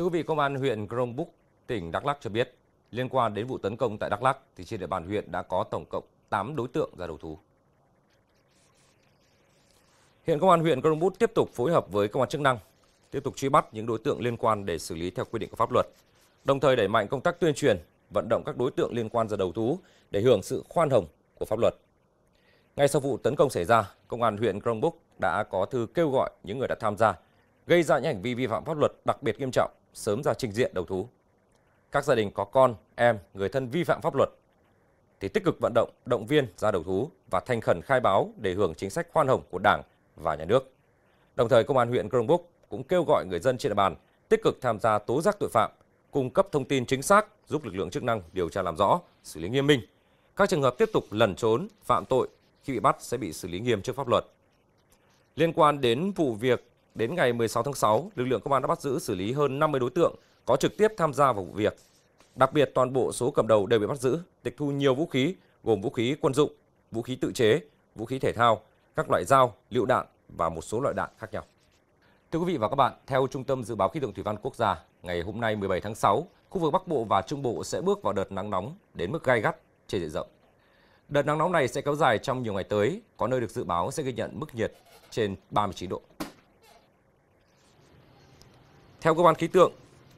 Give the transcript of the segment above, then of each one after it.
Thưa quý vị, Công an huyện Grong Búc, tỉnh Đắk Lắk cho biết, liên quan đến vụ tấn công tại Đắk Lắk thì trên địa bàn huyện đã có tổng cộng 8 đối tượng ra đầu thú. Hiện Công an huyện Grong Búc tiếp tục phối hợp với công an chức năng, tiếp tục truy bắt những đối tượng liên quan để xử lý theo quy định của pháp luật, đồng thời đẩy mạnh công tác tuyên truyền, vận động các đối tượng liên quan ra đầu thú để hưởng sự khoan hồng của pháp luật. Ngay sau vụ tấn công xảy ra, Công an huyện Grong Búc đã có thư kêu gọi những người đã tham gia, gây ra những hành vi vi phạm pháp luật đặc biệt nghiêm trọng sớm ra trình diện đầu thú. Các gia đình có con, em, người thân vi phạm pháp luật thì tích cực vận động, động viên ra đầu thú và thành khẩn khai báo để hưởng chính sách khoan hồng của Đảng và nhà nước. Đồng thời, Công an huyện Crong Búc cũng kêu gọi người dân trên địa bàn tích cực tham gia tố giác tội phạm, cung cấp thông tin chính xác giúp lực lượng chức năng điều tra làm rõ, xử lý nghiêm minh. Các trường hợp tiếp tục lẩn trốn, phạm tội khi bị bắt sẽ bị xử lý nghiêm trước pháp luật. Liên quan đến vụ việc đến ngày 16 tháng 6, lực lượng công an đã bắt giữ xử lý hơn 50 đối tượng có trực tiếp tham gia vào vụ việc. Đặc biệt, toàn bộ số cầm đầu đều bị bắt giữ, tịch thu nhiều vũ khí, gồm vũ khí quân dụng, vũ khí tự chế, vũ khí thể thao, các loại dao, lựu đạn và một số loại đạn khác nhau. Thưa quý vị và các bạn, theo Trung tâm Dự báo Khí tượng Thủy văn Quốc gia, ngày hôm nay 17 tháng 6, khu vực Bắc Bộ và Trung Bộ sẽ bước vào đợt nắng nóng đến mức gai gắt trên diện rộng. Đợt nắng nóng này sẽ kéo dài trong nhiều ngày tới, có nơi được dự báo sẽ ghi nhận mức nhiệt trên 39 độ. Theo cơ quan khí tượng,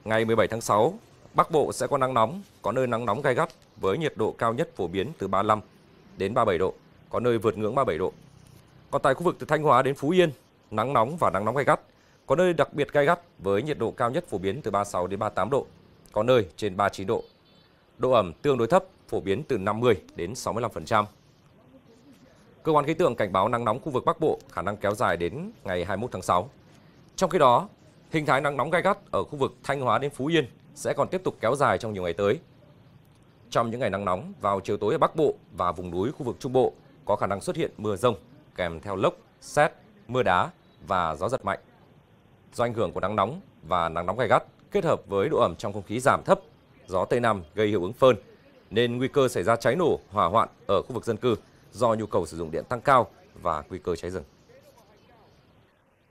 ngày 17 tháng 6, Bắc Bộ sẽ có nắng nóng, có nơi nắng nóng gai gắt với nhiệt độ cao nhất phổ biến từ 35 đến 37 độ, có nơi vượt ngưỡng 37 độ. Còn tại khu vực từ Thanh Hóa đến Phú Yên, nắng nóng và nắng nóng gai gắt, có nơi đặc biệt gai gắt với nhiệt độ cao nhất phổ biến từ 36 đến 38 độ, có nơi trên 39 độ. Độ ẩm tương đối thấp, phổ biến từ 50 đến 65%. Cơ quan khí tượng cảnh báo nắng nóng khu vực Bắc Bộ khả năng kéo dài đến ngày 21 tháng 6. Trong khi đó, Hình thái nắng nóng gai gắt ở khu vực Thanh Hóa đến Phú Yên sẽ còn tiếp tục kéo dài trong nhiều ngày tới. Trong những ngày nắng nóng, vào chiều tối ở Bắc Bộ và vùng núi khu vực Trung Bộ có khả năng xuất hiện mưa rông kèm theo lốc, xét, mưa đá và gió giật mạnh. Do ảnh hưởng của nắng nóng và nắng nóng gai gắt kết hợp với độ ẩm trong không khí giảm thấp, gió Tây Nam gây hiệu ứng phơn, nên nguy cơ xảy ra cháy nổ, hỏa hoạn ở khu vực dân cư do nhu cầu sử dụng điện tăng cao và nguy cơ cháy rừng.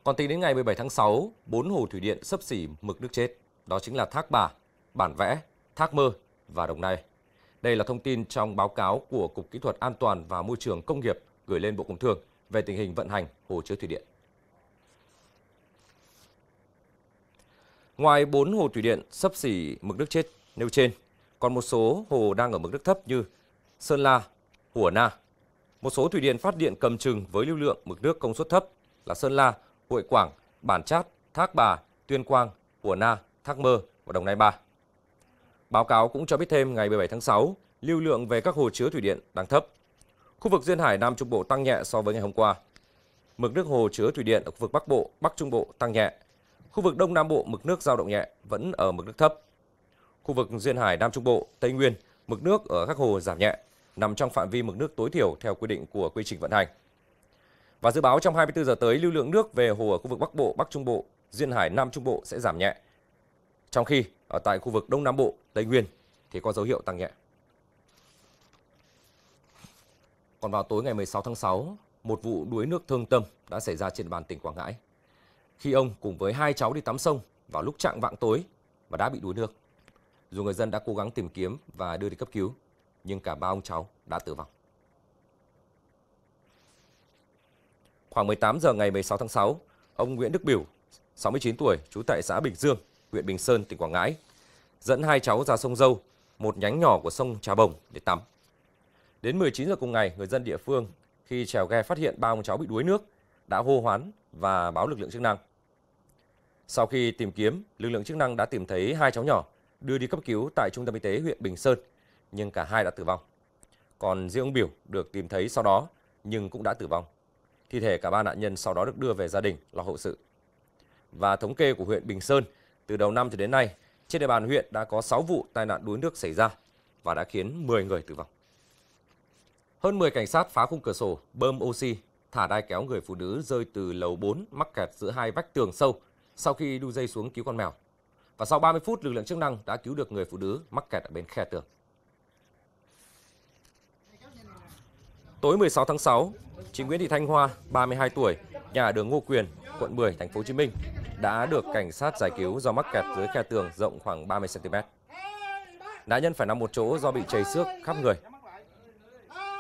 Còn tính đến ngày 17 tháng 6, bốn hồ thủy điện sấp xỉ mực nước chết. Đó chính là Thác Bà, Bản Vẽ, Thác Mơ và Đồng Nai. Đây là thông tin trong báo cáo của Cục Kỹ thuật An toàn và Môi trường Công nghiệp gửi lên Bộ Công Thương về tình hình vận hành hồ chứa thủy điện. Ngoài 4 hồ thủy điện sấp xỉ mực nước chết nêu trên, còn một số hồ đang ở mực nước thấp như Sơn La, Hủa Na. Một số thủy điện phát điện cầm chừng với lưu lượng mực nước công suất thấp là Sơn La Hội Quảng, Bản Chát, Thác Bà, Tuyên Quang, Hùa Na, Thác Mơ và Đồng Nai 3. Báo cáo cũng cho biết thêm ngày 17 tháng 6, lưu lượng về các hồ chứa thủy điện đang thấp. Khu vực duyên hải Nam Trung Bộ tăng nhẹ so với ngày hôm qua. Mực nước hồ chứa thủy điện ở khu vực Bắc Bộ, Bắc Trung Bộ tăng nhẹ. Khu vực Đông Nam Bộ mực nước giao động nhẹ, vẫn ở mực nước thấp. Khu vực duyên hải Nam Trung Bộ, Tây Nguyên, mực nước ở các hồ giảm nhẹ, nằm trong phạm vi mực nước tối thiểu theo quy định của quy trình vận hành. Và dự báo trong 24 giờ tới, lưu lượng nước về hồ ở khu vực Bắc Bộ, Bắc Trung Bộ, Duyên Hải, Nam Trung Bộ sẽ giảm nhẹ. Trong khi ở tại khu vực Đông Nam Bộ, Tây Nguyên thì có dấu hiệu tăng nhẹ. Còn vào tối ngày 16 tháng 6, một vụ đuối nước thương tâm đã xảy ra trên bàn tỉnh Quảng Ngãi. Khi ông cùng với hai cháu đi tắm sông vào lúc trạng vạng tối và đã bị đuối nước. Dù người dân đã cố gắng tìm kiếm và đưa đi cấp cứu, nhưng cả ba ông cháu đã tử vong. Khoảng 18 giờ ngày 16 tháng 6, ông Nguyễn Đức Biểu, 69 tuổi, trú tại xã Bình Dương, huyện Bình Sơn, tỉnh Quảng Ngãi, dẫn hai cháu ra sông Dâu, một nhánh nhỏ của sông Trà Bồng để tắm. Đến 19 giờ cùng ngày, người dân địa phương khi trèo ghe phát hiện ba ông cháu bị đuối nước đã hô hoán và báo lực lượng chức năng. Sau khi tìm kiếm, lực lượng chức năng đã tìm thấy hai cháu nhỏ đưa đi cấp cứu tại trung tâm y tế huyện Bình Sơn, nhưng cả hai đã tử vong. Còn riêng ông Biểu được tìm thấy sau đó nhưng cũng đã tử vong. Thi thể cả ba nạn nhân sau đó được đưa về gia đình lo hậu sự. Và thống kê của huyện Bình Sơn, từ đầu năm cho đến nay, trên địa bàn huyện đã có 6 vụ tai nạn đuối nước xảy ra và đã khiến 10 người tử vong. Hơn 10 cảnh sát phá khung cửa sổ, bơm oxy, thả đai kéo người phụ nữ rơi từ lầu 4 mắc kẹt giữa hai vách tường sâu sau khi đu dây xuống cứu con mèo. Và sau 30 phút, lực lượng chức năng đã cứu được người phụ nữ mắc kẹt ở bên khe tường. Tối 16 tháng 6, chị Nguyễn Thị Thanh Hoa, 32 tuổi, nhà ở đường Ngô Quyền, quận 10, thành phố Hồ Chí Minh đã được cảnh sát giải cứu do mắc kẹt dưới khe tường rộng khoảng 30 cm. Nạn nhân phải nằm một chỗ do bị chảy xước khắp người.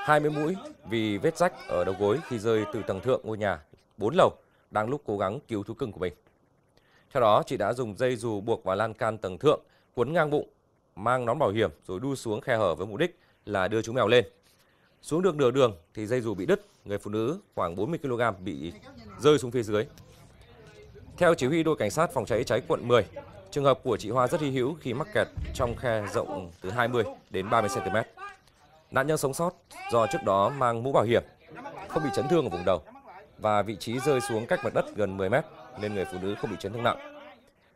20 mũi vì vết rách ở đầu gối khi rơi từ tầng thượng ngôi nhà 4 lầu đang lúc cố gắng cứu thú cưng của mình. Theo đó, chị đã dùng dây dù buộc vào lan can tầng thượng, cuốn ngang bụng, mang nón bảo hiểm rồi đu xuống khe hở với mục đích là đưa chú mèo lên. Xuống được nửa đường thì dây dù bị đứt, người phụ nữ khoảng 40 kg bị rơi xuống phía dưới. Theo chỉ huy đội cảnh sát phòng cháy cháy quận 10, trường hợp của chị Hoa rất hy hữu khi mắc kẹt trong khe rộng từ 20 đến 30 cm. Nạn nhân sống sót do trước đó mang mũ bảo hiểm, không bị chấn thương ở vùng đầu và vị trí rơi xuống cách mặt đất gần 10 mét nên người phụ nữ không bị chấn thương nặng.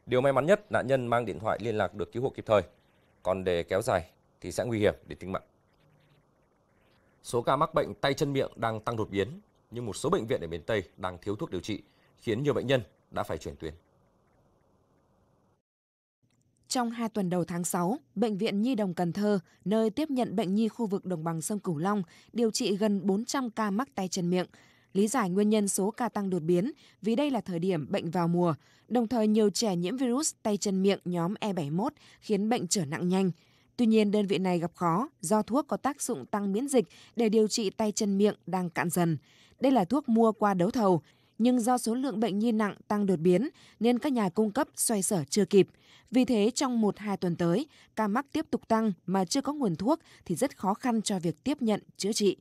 Điều may mắn nhất nạn nhân mang điện thoại liên lạc được cứu hộ kịp thời, còn để kéo dài thì sẽ nguy hiểm đến tính mạng số ca mắc bệnh tay chân miệng đang tăng đột biến, nhưng một số bệnh viện ở miền Tây đang thiếu thuốc điều trị, khiến nhiều bệnh nhân đã phải chuyển tuyến. Trong 2 tuần đầu tháng 6, Bệnh viện Nhi đồng Cần Thơ, nơi tiếp nhận bệnh nhi khu vực đồng bằng sông Cửu Long, điều trị gần 400 ca mắc tay chân miệng. Lý giải nguyên nhân số ca tăng đột biến vì đây là thời điểm bệnh vào mùa, đồng thời nhiều trẻ nhiễm virus tay chân miệng nhóm E71 khiến bệnh trở nặng nhanh. Tuy nhiên, đơn vị này gặp khó do thuốc có tác dụng tăng miễn dịch để điều trị tay chân miệng đang cạn dần. Đây là thuốc mua qua đấu thầu, nhưng do số lượng bệnh nhi nặng tăng đột biến nên các nhà cung cấp xoay sở chưa kịp. Vì thế trong 1-2 tuần tới, ca mắc tiếp tục tăng mà chưa có nguồn thuốc thì rất khó khăn cho việc tiếp nhận chữa trị.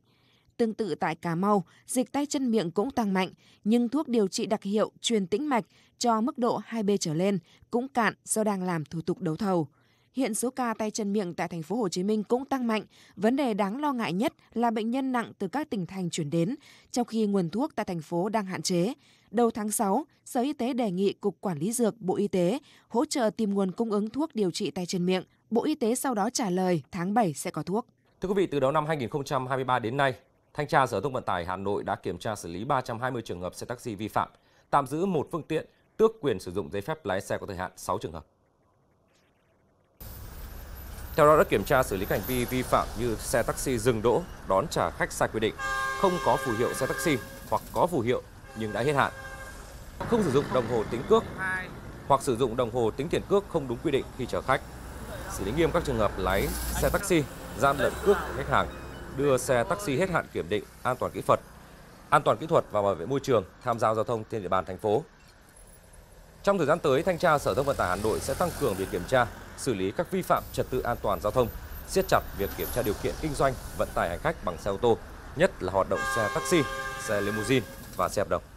Tương tự tại Cà Mau, dịch tay chân miệng cũng tăng mạnh, nhưng thuốc điều trị đặc hiệu truyền tĩnh mạch cho mức độ 2B trở lên cũng cạn do đang làm thủ tục đấu thầu hiện số ca tay chân miệng tại thành phố Hồ Chí Minh cũng tăng mạnh. Vấn đề đáng lo ngại nhất là bệnh nhân nặng từ các tỉnh thành chuyển đến, trong khi nguồn thuốc tại thành phố đang hạn chế. Đầu tháng 6, Sở Y tế đề nghị Cục Quản lý Dược Bộ Y tế hỗ trợ tìm nguồn cung ứng thuốc điều trị tay chân miệng. Bộ Y tế sau đó trả lời tháng 7 sẽ có thuốc. Thưa quý vị, từ đầu năm 2023 đến nay, Thanh tra Sở Thông Vận tải Hà Nội đã kiểm tra xử lý 320 trường hợp xe taxi vi phạm, tạm giữ một phương tiện, tước quyền sử dụng giấy phép lái xe có thời hạn 6 trường hợp. Theo đó đã kiểm tra xử lý các hành vi vi phạm như xe taxi dừng đỗ, đón trả khách sai quy định, không có phù hiệu xe taxi hoặc có phù hiệu nhưng đã hết hạn. Không sử dụng đồng hồ tính cước hoặc sử dụng đồng hồ tính tiền cước không đúng quy định khi chở khách. Xử lý nghiêm các trường hợp lái xe taxi gian lận cước khách hàng, đưa xe taxi hết hạn kiểm định an toàn kỹ thuật, an toàn kỹ thuật và bảo vệ môi trường tham gia giao thông trên địa bàn thành phố. Trong thời gian tới, thanh tra Sở Thông Vận tải Hà Nội sẽ tăng cường việc kiểm tra, xử lý các vi phạm trật tự an toàn giao thông, siết chặt việc kiểm tra điều kiện kinh doanh vận tải hành khách bằng xe ô tô, nhất là hoạt động xe taxi, xe limousine và xe hợp đồng.